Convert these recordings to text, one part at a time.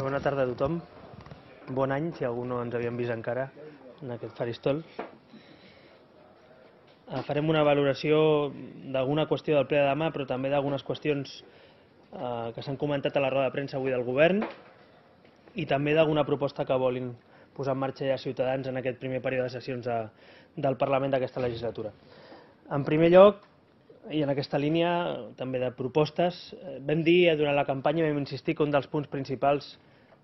Bona tarda a tothom. Bon any, si algú no ens havíem vist encara en aquest faristol. Eh, farem una valoració d'alguna qüestió del ple de demà, però també d'algunes qüestions eh, que s'han comentat a la roda de premsa avui del govern i també d'alguna proposta que volin posar en marxa ja Ciutadans en aquest primer període de sessions de, del Parlament d'aquesta legislatura. En primer lloc, i en aquesta línia també de propostes, eh, vam dir eh, durant la campanya, vam insistir que un dels punts principals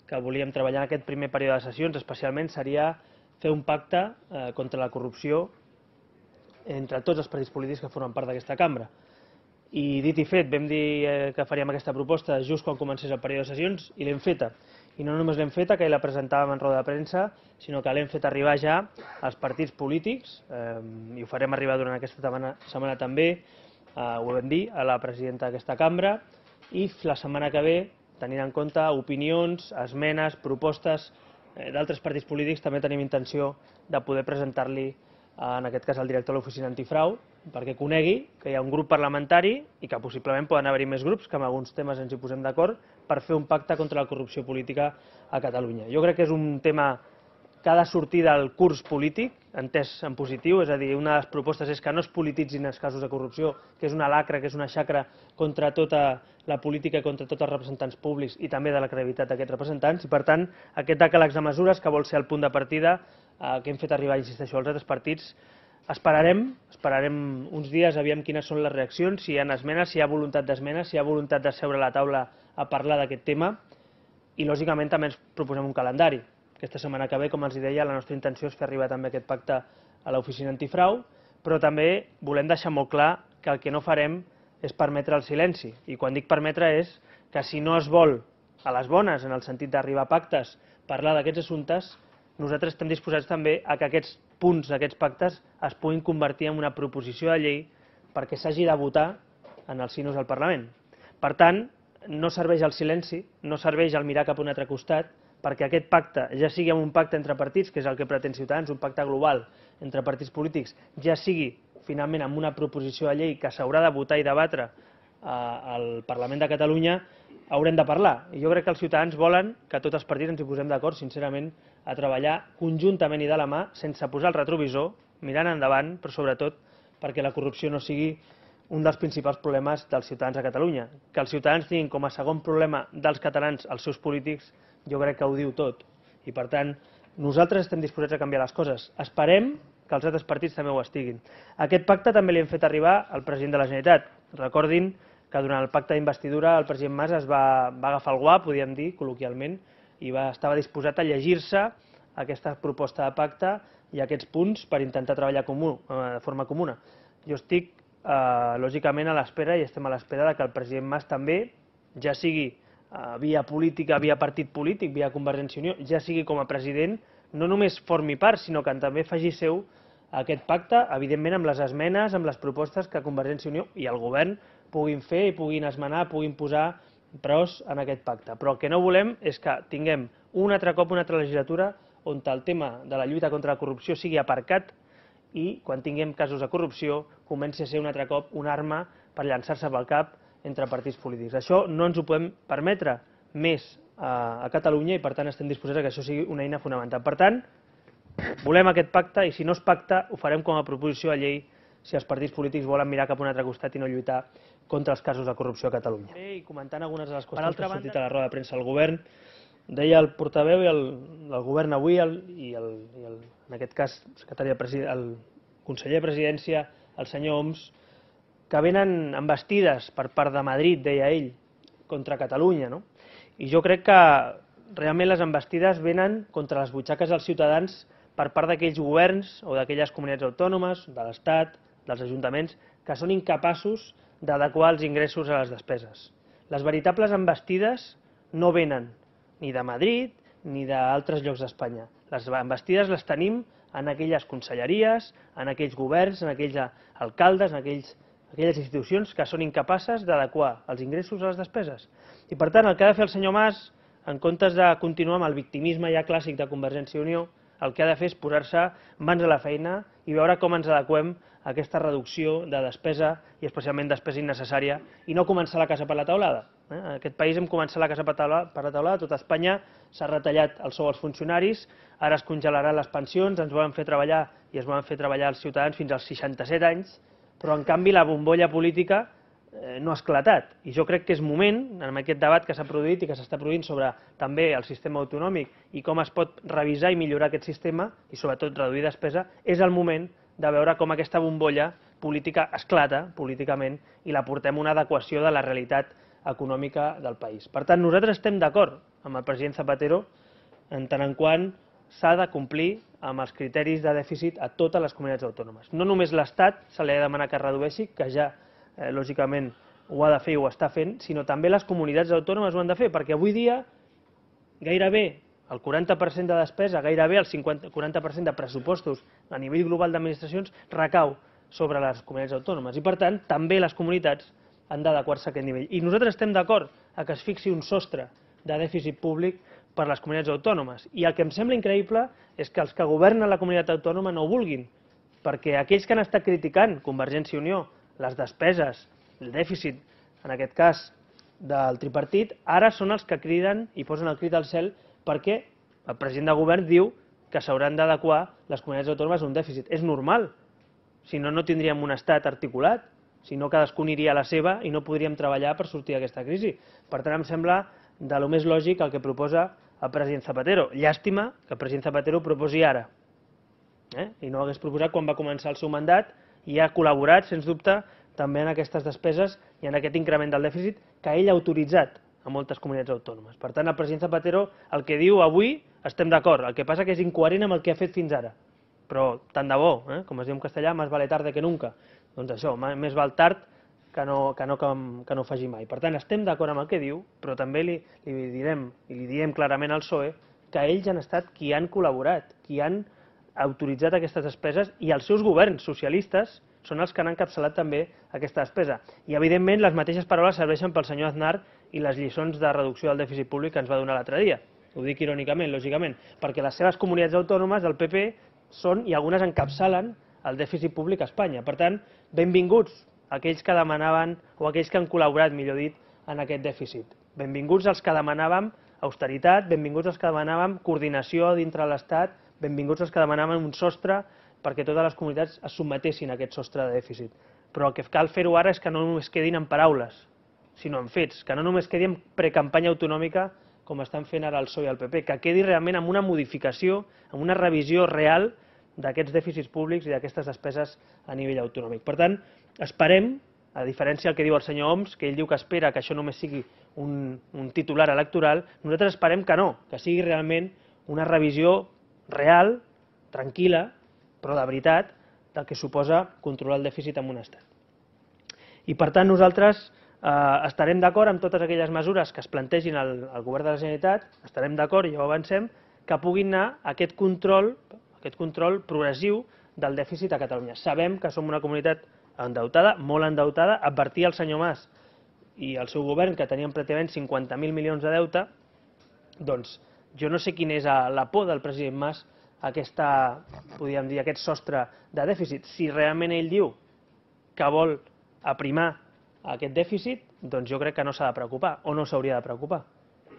que volíem treballar en aquest primer període de sessions especialment seria fer un pacte eh, contra la corrupció entre tots els partits polítics que formen part d'aquesta cambra. I dit i fet, vam dir eh, que faríem aquesta proposta just quan comencés el període de sessions i l'hem feta. I no només l'hem feta, que la presentàvem en roda de premsa, sinó que l'hem fet arribar ja als partits polítics, eh, i ho farem arribar durant aquesta setmana, setmana també, eh, ho vam dir, a la presidenta d'aquesta cambra, i la setmana que ve tenint en compte opinions, esmenes, propostes eh, d'altres partits polítics, també tenim intenció de poder presentar-li, eh, en aquest cas, al director de l'Oficina Antifrau, perquè conegui que hi ha un grup parlamentari i que possiblement poden haver-hi més grups, que en alguns temes ens hi posem d'acord, per fer un pacte contra la corrupció política a Catalunya. Jo crec que és un tema cada sortida al curs polític, entès en positiu, és a dir, una de les propostes és que no es polititzin els casos de corrupció, que és una lacra, que és una xacra contra tota la política, contra tots els representants públics i també de la credibilitat d'aquests representants, i per tant, aquest decàlex de mesures que vol ser el punt de partida eh, que hem fet arribar, insisteixo, als altres partits, Esperarem, esperarem uns dies, aviam quines són les reaccions, si hi ha esmenes, si hi ha voluntat d'esmenes, si hi ha voluntat de seure a la taula a parlar d'aquest tema i lògicament també ens proposem un calendari. Aquesta setmana que ve, com els deia, la nostra intenció és fer arribar també aquest pacte a l'oficina antifrau, però també volem deixar molt clar que el que no farem és permetre el silenci. I quan dic permetre és que si no es vol a les bones, en el sentit d'arribar a pactes, parlar d'aquests assumptes, nosaltres estem disposats també a que aquests punts d'aquests pactes es puguin convertir en una proposició de llei perquè s'hagi de votar en els sinus del Parlament. Per tant, no serveix el silenci, no serveix el mirar cap a un altre costat, perquè aquest pacte, ja sigui un pacte entre partits, que és el que pretén Ciutadans, un pacte global entre partits polítics, ja sigui finalment amb una proposició de llei que s'haurà de votar i debatre eh, al Parlament de Catalunya, haurem de parlar. I jo crec que els ciutadans volen que tots els partits ens hi posem d'acord, sincerament, a treballar conjuntament i de la mà, sense posar el retrovisor, mirant endavant, però sobretot perquè la corrupció no sigui un dels principals problemes dels ciutadans de Catalunya. Que els ciutadans tinguin com a segon problema dels catalans els seus polítics jo crec que ho diu tot. I per tant, nosaltres estem disposats a canviar les coses. Esperem que els altres partits també ho estiguin. Aquest pacte també li hem fet arribar al president de la Generalitat. Recordin que durant el pacte d'investidura el president Mas es va, va agafar el guap, podríem dir, col·loquialment, i va, estava disposat a llegir-se aquesta proposta de pacte i aquests punts per intentar treballar comú, eh, de forma comuna. Jo estic, eh, lògicament, a l'espera i estem a l'espera que el president Mas també, ja sigui eh, via política, via partit polític, via Convergència i Unió, ja sigui com a president, no només formi part, sinó que també faci seu aquest pacte, evidentment amb les esmenes, amb les propostes que Convergència i Unió i el govern puguin fer i puguin esmenar, puguin posar pros en aquest pacte. Però el que no volem és que tinguem un altre cop una altra legislatura on el tema de la lluita contra la corrupció sigui aparcat i quan tinguem casos de corrupció comenci a ser un altre cop una arma per llançar-se pel cap entre partits polítics. Això no ens ho podem permetre més a, a Catalunya i per tant estem disposats a que això sigui una eina fonamental. Per tant, volem aquest pacte i si no es pacta ho farem com a proposició a llei si els partits polítics volen mirar cap a un altre costat i no lluitar contra els casos de corrupció a Catalunya. I comentant algunes de les qüestions que ha sortit a la roda de premsa del govern, deia el portaveu i el, govern avui i, el, i el, en aquest cas el conseller de Presidència, el senyor Oms, que venen embestides per part de Madrid, deia ell, contra Catalunya. No? I jo crec que realment les embestides venen contra les butxaques dels ciutadans per part d'aquells governs o d'aquelles comunitats autònomes, de l'Estat, dels ajuntaments, que són incapaços d'adequar els ingressos a les despeses. Les veritables embestides no venen ni de Madrid ni d'altres llocs d'Espanya. Les embestides les tenim en aquelles conselleries, en aquells governs, en aquells alcaldes, en aquells aquelles institucions que són incapaces d'adequar els ingressos a les despeses. I per tant, el que ha de fer el senyor Mas, en comptes de continuar amb el victimisme ja clàssic de Convergència i Unió, el que ha de fer és posar-se mans a la feina i veure com ens adequem a aquesta reducció de despesa i especialment despesa innecessària i no començar la casa per la taulada. Eh? En aquest país hem començat la casa per la taulada, tot Espanya s'ha retallat el sou als funcionaris, ara es congelaran les pensions, ens volen fer treballar i es volen fer treballar els ciutadans fins als 67 anys, però en canvi la bombolla política eh, no ha esclatat. I jo crec que és moment, en aquest debat que s'ha produït i que s'està produint sobre també el sistema autonòmic i com es pot revisar i millorar aquest sistema, i sobretot reduir despesa, és el moment de veure com aquesta bombolla política esclata políticament i la portem una adequació de la realitat econòmica del país. Per tant, nosaltres estem d'acord amb el president Zapatero en tant en quant s'ha de complir amb els criteris de dèficit a totes les comunitats autònomes. No només l'Estat se li ha de demanar que redueixi, que ja, eh, lògicament, ho ha de fer i ho està fent, sinó també les comunitats autònomes ho han de fer, perquè avui dia gairebé el 40% de despesa, gairebé el 50, 40% de pressupostos a nivell global d'administracions recau sobre les comunitats autònomes. I per tant, també les comunitats han d'adequar-se a aquest nivell. I nosaltres estem d'acord a que es fixi un sostre de dèficit públic per les comunitats autònomes. I el que em sembla increïble és que els que governen la comunitat autònoma no ho vulguin, perquè aquells que han estat criticant Convergència i Unió, les despeses, el dèficit, en aquest cas, del tripartit, ara són els que criden i posen el crit al cel perquè el president de govern diu que s'hauran d'adequar les comunitats autònomes a un dèficit. És normal, si no, no tindríem un estat articulat, si no cadascú aniria a la seva i no podríem treballar per sortir d'aquesta crisi. Per tant, em sembla de lo més lògic el que proposa el president Zapatero. Llàstima que el president Zapatero proposi ara eh? i no hagués proposat quan va començar el seu mandat i ha col·laborat, sens dubte, també en aquestes despeses i en aquest increment del dèficit que ell ha autoritzat a moltes comunitats autònomes. Per tant, el president Zapatero el que diu avui estem d'acord, el que passa que és incoherent amb el que ha fet fins ara. Però tant de bo, eh? com es diu en castellà, més vale tarda que nunca. Doncs això, més val tard que no, que no, que, que no faci mai. Per tant, estem d'acord amb el que diu, però també li, li direm i li diem clarament al PSOE que ells han estat qui han col·laborat, qui han autoritzat aquestes despeses i els seus governs socialistes són els que han encapçalat també aquesta despesa. I, evidentment, les mateixes paraules serveixen pel senyor Aznar i les lliçons de reducció del dèficit públic que ens va donar l'altre dia. Ho dic irònicament, lògicament, perquè les seves comunitats autònomes, el PP, són i algunes encapçalen el dèficit públic a Espanya. Per tant, benvinguts aquells que demanaven, o aquells que han col·laborat, millor dit, en aquest dèficit. Benvinguts els que demanàvem austeritat, benvinguts els que demanàvem coordinació dintre l'Estat, benvinguts els que demanaven un sostre perquè totes les comunitats es sotmetessin a aquest sostre de dèficit. Però el que cal fer-ho ara és que no només quedin en paraules, sinó en fets, que no només quedi en precampanya autonòmica com estan fent ara el PSOE i el PP, que quedi realment amb una modificació, amb una revisió real d'aquests dèficits públics i d'aquestes despeses a nivell autonòmic. Per tant, Esperem, a diferència del que diu el senyor Homs, que ell diu que espera que això només sigui un, un titular electoral, nosaltres esperem que no, que sigui realment una revisió real, tranquil·la, però de veritat, del que suposa controlar el dèficit en un estat. I per tant nosaltres eh, estarem d'acord amb totes aquelles mesures que es plantegin al, al govern de la Generalitat, estarem d'acord, i ja ho avancem, que puguin anar a aquest control, aquest control progressiu del dèficit a Catalunya. Sabem que som una comunitat endeutada, molt endeutada, advertir el senyor Mas i el seu govern, que tenien pràcticament 50.000 milions de deute, doncs jo no sé quina és la por del president Mas aquesta, podríem dir, aquest sostre de dèficit. Si realment ell diu que vol aprimar aquest dèficit, doncs jo crec que no s'ha de preocupar, o no s'hauria de preocupar.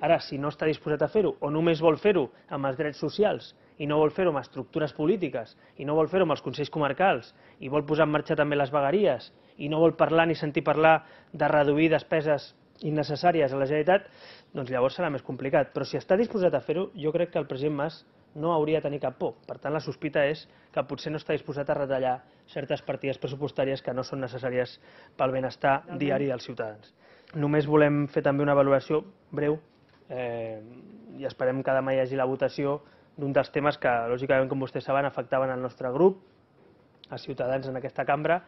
Ara, si no està disposat a fer-ho, o només vol fer-ho amb els drets socials i no vol fer-ho amb estructures polítiques, i no vol fer-ho amb els consells comarcals, i vol posar en marxa també les vegueries, i no vol parlar ni sentir parlar de reduir despeses innecessàries a la Generalitat, doncs llavors serà més complicat. Però si està disposat a fer-ho, jo crec que el president Mas no hauria de tenir cap por. Per tant, la sospita és que potser no està disposat a retallar certes partides pressupostàries que no són necessàries pel benestar diari dels ciutadans. Només volem fer també una valoració breu eh, i esperem que demà hi hagi la votació d'un dels temes que, lògicament, com vostès saben, afectaven al nostre grup, a ciutadans en aquesta cambra.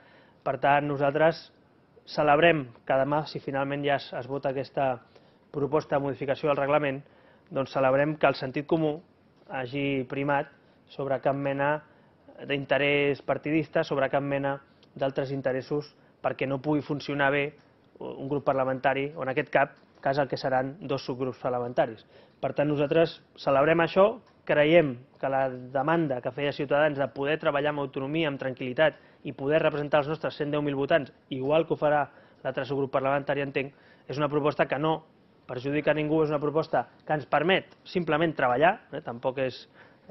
Per tant, nosaltres celebrem que demà, si finalment ja es, es vota aquesta proposta de modificació del reglament, doncs celebrem que el sentit comú hagi primat sobre cap mena d'interès partidista, sobre cap mena d'altres interessos perquè no pugui funcionar bé un grup parlamentari, o en aquest cap, cas el que seran dos subgrups parlamentaris. Per tant, nosaltres celebrem això, creiem que la demanda que feia Ciutadans de poder treballar amb autonomia, amb tranquil·litat i poder representar els nostres 110.000 votants, igual que ho farà l'altre subgrup parlamentari, entenc, és una proposta que no perjudica ningú, és una proposta que ens permet simplement treballar, eh? tampoc és,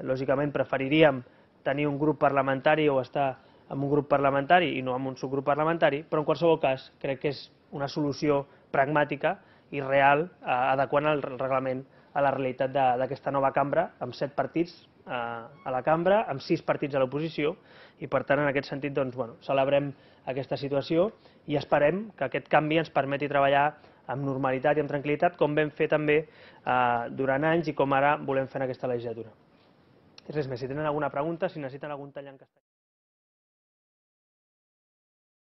lògicament preferiríem tenir un grup parlamentari o estar amb un grup parlamentari i no amb un subgrup parlamentari, però en qualsevol cas crec que és una solució pragmàtica i real eh, adequant al reglament a la realitat d'aquesta nova cambra, amb set partits eh, a la cambra, amb sis partits a l'oposició, i per tant, en aquest sentit, doncs, bueno, celebrem aquesta situació i esperem que aquest canvi ens permeti treballar amb normalitat i amb tranquil·litat, com vam fer també eh, durant anys i com ara volem fer en aquesta legislatura. res més, si tenen alguna pregunta, si necessiten algun tall en castellà...